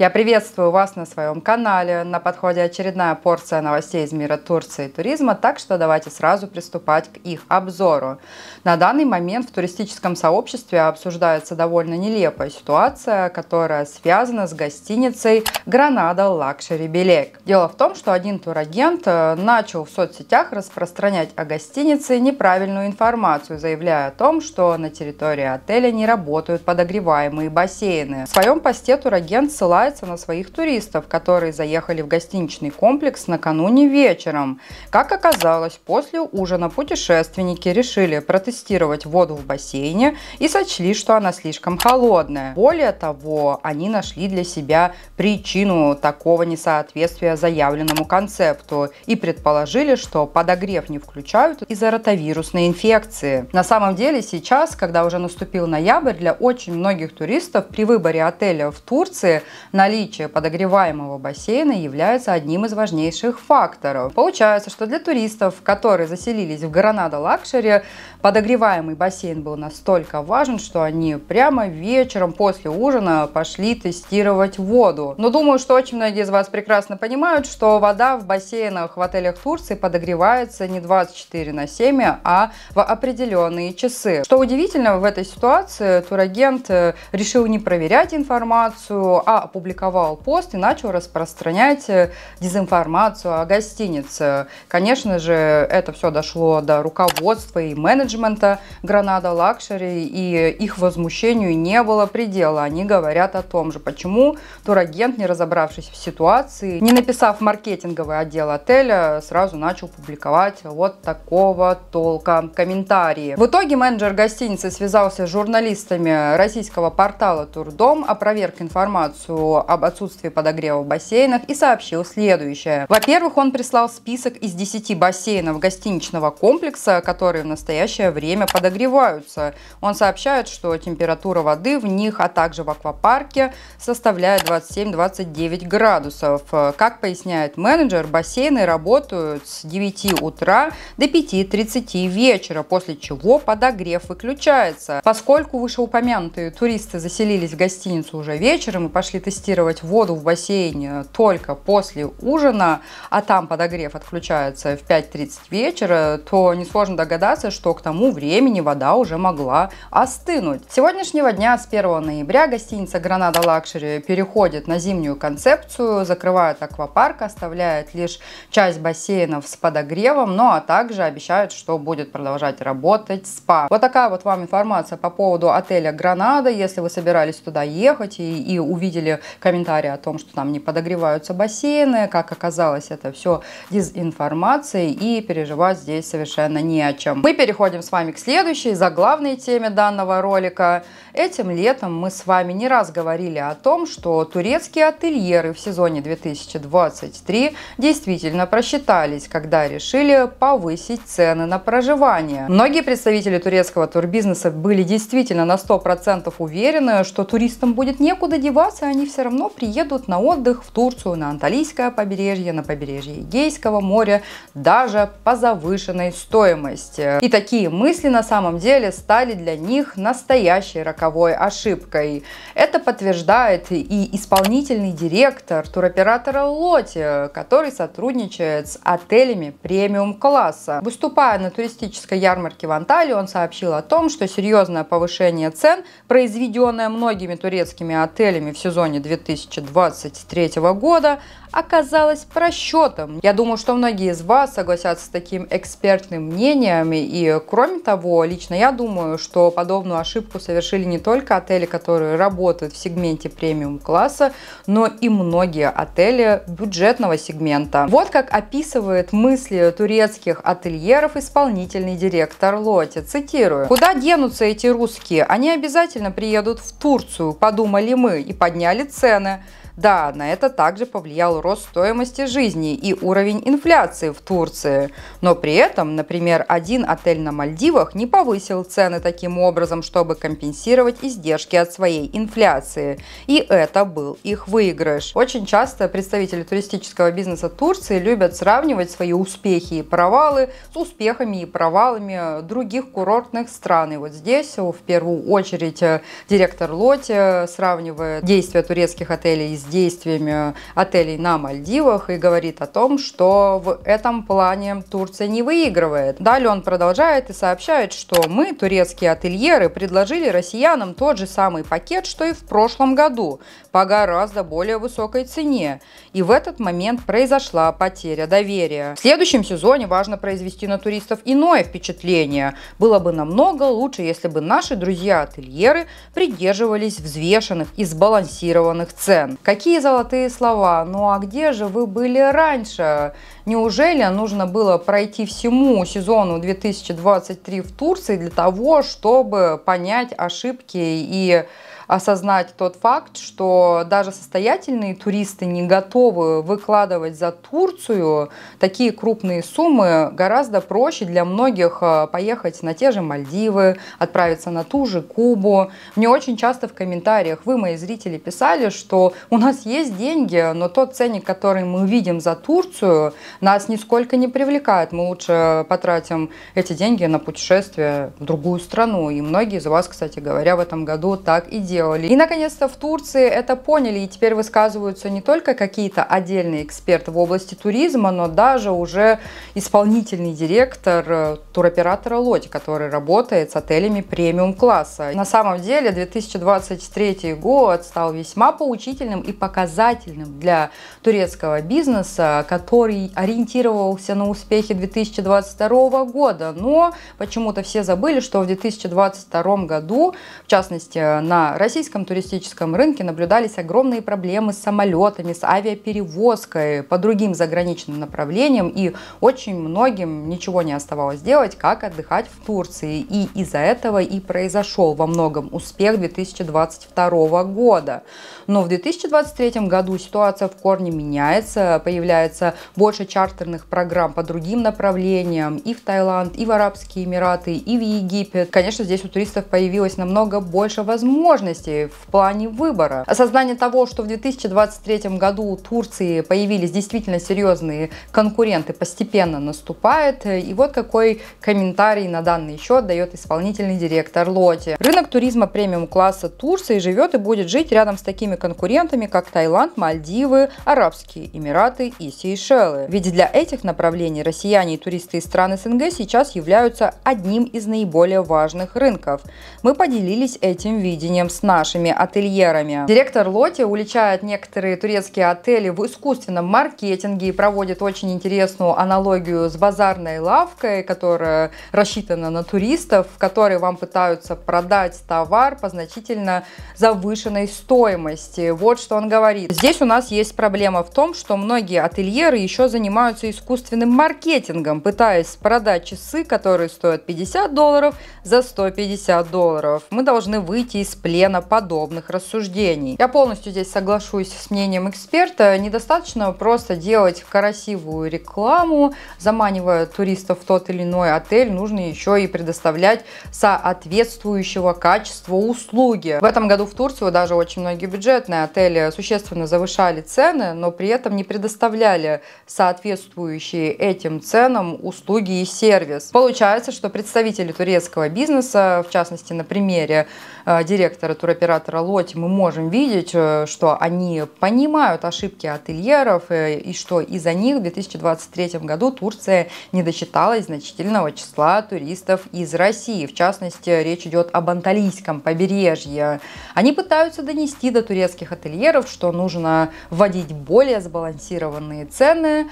Я приветствую вас на своем канале. На подходе очередная порция новостей из мира Турции и туризма, так что давайте сразу приступать к их обзору. На данный момент в туристическом сообществе обсуждается довольно нелепая ситуация, которая связана с гостиницей Гранада Лакшери Белек. Дело в том, что один турагент э, начал в соцсетях распространять о гостинице неправильную информацию, заявляя о том, что на территории отеля не работают подогреваемые бассейны. В своем посте турагент ссылается обижается на своих туристов, которые заехали в гостиничный комплекс накануне вечером. Как оказалось, после ужина путешественники решили протестировать воду в бассейне и сочли, что она слишком холодная. Более того, они нашли для себя причину такого несоответствия заявленному концепту и предположили, что подогрев не включают из-за ротовирусной инфекции. На самом деле сейчас, когда уже наступил ноябрь, для очень многих туристов при выборе отеля в Турции наличие подогреваемого бассейна является одним из важнейших факторов. Получается, что для туристов, которые заселились в Гранада Лакшери, подогреваемый бассейн был настолько важен, что они прямо вечером после ужина пошли тестировать воду. Но думаю, что очень многие из вас прекрасно понимают, что вода в бассейнах в отелях Турции подогревается не 24 на 7, а в определенные часы. Что удивительно, в этой ситуации турагент э, решил не проверять информацию, а опубликовал пост и начал распространять э, дезинформацию о гостинице. Конечно же, это все дошло до руководства и менеджмента Гранада Лакшери, и их возмущению не было предела. Они говорят о том же, почему турагент, не разобравшись в ситуации, не написав маркетинговый отдел отеля, сразу начал публиковать вот такого толка комментарии. В итоге менеджер гостиницы связался с журналистами российского портала Турдом, опроверг информацию об отсутствии подогрева в бассейнах и сообщил следующее. Во-первых, он прислал список из 10 бассейнов гостиничного комплекса, которые в настоящее время подогреваются. Он сообщает, что температура воды в них, а также в аквапарке составляет 27-29 градусов. Как поясняет менеджер, бассейны работают с 9 утра до 5.30 вечера, после чего подогрев выключается. Поскольку вышеупомянутые туристы заселились в гостиницу уже вечером и пошли тестировать тестировать воду в бассейне только после ужина, а там подогрев отключается в 5.30 вечера, то несложно догадаться, что к тому времени вода уже могла остынуть. С сегодняшнего дня, с 1 ноября, гостиница «Гранада Лакшери» переходит на зимнюю концепцию, закрывает аквапарк, оставляет лишь часть бассейнов с подогревом, ну а также обещают, что будет продолжать работать спа. Вот такая вот вам информация по поводу отеля «Гранада». Если вы собирались туда ехать и, и увидели комментарии о том, что там не подогреваются бассейны, как оказалось, это все дезинформацией и переживать здесь совершенно не о чем. Мы переходим с вами к следующей, заглавной теме данного ролика. Этим летом мы с вами не раз говорили о том, что турецкие ательеры в сезоне 2023 действительно просчитались, когда решили повысить цены на проживание. Многие представители турецкого турбизнеса были действительно на 100% уверены, что туристам будет некуда деваться, они все все равно приедут на отдых в Турцию, на Анталийское побережье, на побережье Эгейского моря, даже по завышенной стоимости. И такие мысли на самом деле стали для них настоящей роковой ошибкой. Это подтверждает и исполнительный директор туроператора Лоти, который сотрудничает с отелями премиум-класса. Выступая на туристической ярмарке в Анталии, он сообщил о том, что серьезное повышение цен, произведенное многими турецкими отелями в сезоне 2020 2023 года оказалась просчетом. Я думаю, что многие из вас согласятся с таким экспертным мнением. И кроме того, лично я думаю, что подобную ошибку совершили не только отели, которые работают в сегменте премиум-класса, но и многие отели бюджетного сегмента. Вот как описывает мысли турецких ательеров исполнительный директор Лоти. Цитирую. «Куда денутся эти русские? Они обязательно приедут в Турцию, подумали мы, и подняли цены cena Да, на это также повлиял рост стоимости жизни и уровень инфляции в Турции. Но при этом, например, один отель на Мальдивах не повысил цены таким образом, чтобы компенсировать издержки от своей инфляции. И это был их выигрыш. Очень часто представители туристического бизнеса Турции любят сравнивать свои успехи и провалы с успехами и провалами других курортных стран. И вот здесь в первую очередь э, директор Лоти э, сравнивает действия турецких отелей с действиями отелей на Мальдивах и говорит о том, что в этом плане Турция не выигрывает. Далее он продолжает и сообщает, что мы, турецкие ательеры, предложили россиянам тот же самый пакет, что и в прошлом году, по гораздо более высокой цене. И в этот момент произошла потеря доверия. В следующем сезоне важно произвести на туристов иное впечатление. Было бы намного лучше, если бы наши друзья-ательеры придерживались взвешенных и сбалансированных цен. Какие золотые слова? Ну а где же вы были раньше? Неужели нужно было пройти всему сезону 2023 в Турции для того, чтобы понять ошибки и осознать тот факт, что даже состоятельные туристы не готовы выкладывать за Турцию такие крупные суммы. Гораздо проще для многих э, поехать на те же Мальдивы, отправиться на ту же Кубу. Мне очень часто в комментариях вы, мои зрители, писали, что у нас есть деньги, но тот ценник, который мы видим за Турцию, нас нисколько не привлекает. Мы лучше потратим эти деньги на путешествие в другую страну. И многие из вас, кстати говоря, в этом году так и делают сделали. И, наконец-то, в Турции это поняли, и теперь высказываются не только какие-то отдельные эксперты в области туризма, но даже уже исполнительный директор э, туроператора Лоти, который работает с отелями премиум-класса. На самом деле 2023 год стал весьма поучительным и показательным для турецкого бизнеса, который ориентировался на успехи 2022 года. Но почему-то все забыли, что в 2022 году, в частности на России, российском туристическом рынке наблюдались огромные проблемы с самолетами, с авиаперевозкой, по другим заграничным направлениям, и очень многим ничего не оставалось делать, как отдыхать в Турции. И из-за этого и произошел во многом успех 2022 года. Но в 2023 году ситуация в корне меняется, появляется больше чартерных программ по другим направлениям и в Таиланд, и в Арабские Эмираты, и в Египет. Конечно, здесь у туристов появилось намного больше возможностей, возможностей в плане выбора. Осознание того, что в 2023 году у Турции появились действительно серьезные конкуренты, постепенно наступает. И вот какой комментарий на данный счет дает исполнительный директор Лоти. Рынок туризма премиум-класса Турции живет и будет жить рядом с такими конкурентами, как Таиланд, Мальдивы, Арабские Эмираты и Сейшелы. Ведь для этих направлений россияне и туристы из стран СНГ сейчас являются одним из наиболее важных рынков. Мы поделились этим видением с нашими ательерами. Директор Лоти уличает некоторые турецкие отели в искусственном маркетинге и проводит очень интересную аналогию с базарной лавкой, которая рассчитана на туристов, в которой вам пытаются продать товар по значительно завышенной стоимости. Вот что он говорит. Здесь у нас есть проблема в том, что многие ательеры еще занимаются искусственным маркетингом, пытаясь продать часы, которые стоят 50 долларов за 150 долларов. Мы должны выйти из плена Гена подобных рассуждений. Я полностью здесь соглашусь с мнением эксперта. Недостаточно просто делать красивую рекламу, заманивая туристов в тот или иной отель, нужно еще и предоставлять соответствующего качества услуги. В этом году в Турцию даже очень многие бюджетные отели существенно завышали цены, но при этом не предоставляли соответствующие этим ценам услуги и сервис. Получается, что представители турецкого бизнеса, в частности на примере э, директора туроператора Лоти мы можем видеть, э, что они понимают ошибки ательеров э, и что из-за них в 2023 году Турция не досчиталась значительного числа туристов из России. В частности, речь идет об Анталийском побережье. Они пытаются донести до турецких ательеров, что нужно вводить более сбалансированные цены,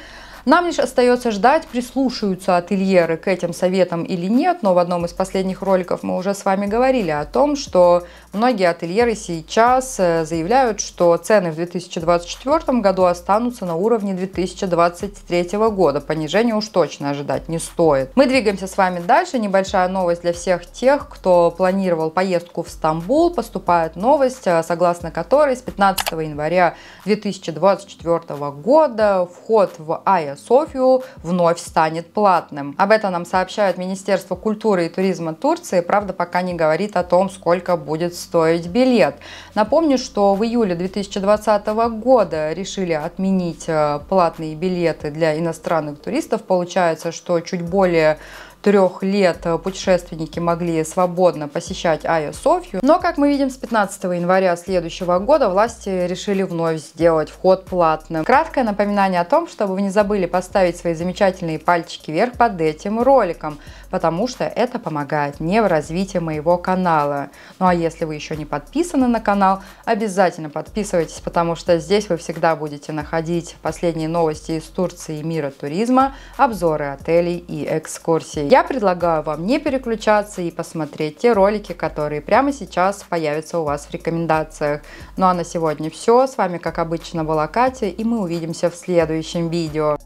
нам лишь остается ждать, прислушаются ательеры к этим советам или нет, но в одном из последних роликов мы уже с вами говорили о том, что многие ательеры сейчас э, заявляют, что цены в 2024 году останутся на уровне 2023 года. Понижение уж точно ожидать не стоит. Мы двигаемся с вами дальше. Небольшая новость для всех тех, кто планировал поездку в Стамбул. Поступает новость, э, согласно которой с 15 января 2024 года вход в Ая Софию вновь станет платным. Об этом нам сообщает Министерство культуры и туризма Турции, правда пока не говорит о том, сколько будет стоить билет. Напомню, что в июле 2020 года решили отменить э, платные билеты для иностранных туристов. Получается, что чуть более трех лет э, путешественники могли свободно посещать Айо Софью. Но, как мы видим, с 15 января следующего года власти решили вновь сделать вход платным. Краткое напоминание о том, чтобы вы не забыли поставить свои замечательные пальчики вверх под этим роликом потому что это помогает мне в развитии моего канала. Ну а если вы еще не подписаны на канал, обязательно подписывайтесь, потому что здесь вы всегда будете находить последние новости из Турции и мира туризма, обзоры отелей и экскурсий. Я предлагаю вам не переключаться и посмотреть те ролики, которые прямо сейчас появятся у вас в рекомендациях. Ну а на сегодня все. С вами, как обычно, была Катя, и мы увидимся в следующем видео.